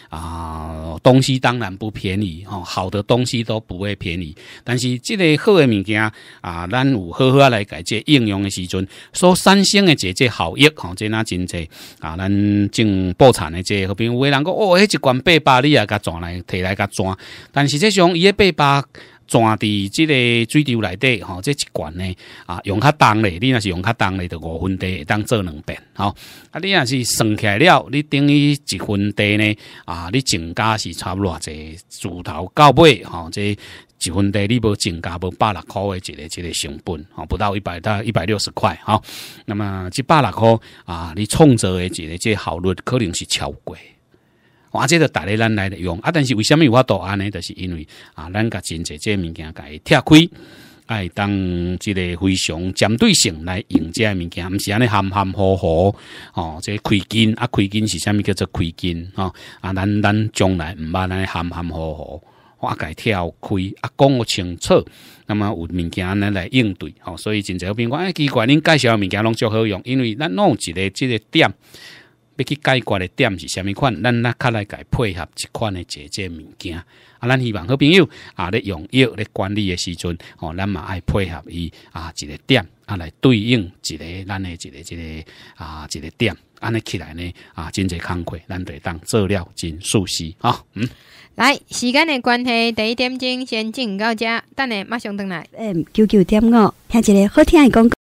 啊东西当然不便宜哦，好的东西都不会便宜。但是即个好的物件啊，咱有好好来介即应用的时阵，所三星的即即效益吼，即呐真济啊，咱种破产嘅即友，有的人讲，哦，一罐八百，你也甲转来提来甲转，但是即种一个八百。抓伫即个水流内底吼，即一罐呢啊，用较重嘞，你若是用较重嘞，就五分地当做两遍吼。啊，你若是算起来了，你等于一分地呢啊？你增加是差不多这自头到尾吼，即一分地你无增加无百六块一个一个成本吼，不到一百到一百六十块吼。那么即百六块啊，你创造的一个个效率可能是超过。我这个大力咱来用啊，但是为什么我多安呢？就是因为啊，咱个真侪这物件该拆开，哎，当这个非常针对性来用这物件，不是安尼含含糊糊哦。这亏金啊，亏金是虾米叫做亏金啊？啊，咱咱将来唔把尼含含糊糊，我该拆开啊，讲个清楚，那么有物件呢来应对哦，所以真侪个兵官哎，奇怪，恁介绍物件拢足好用，因为咱弄一个这个点。要去解决的点是虾米款，咱来较来改配合一款的姐姐物件啊！咱希望好朋友啊，咧用药咧管理的时阵，哦，咱嘛爱配合伊啊，一个点啊来对应一个咱的一个一个啊，一个点安尼起来呢啊，真济康快，咱对当做了真熟悉啊！嗯，来时间的关系，第一点钟先进到家，等下马上登来。嗯，九九点五听一个好听的广告。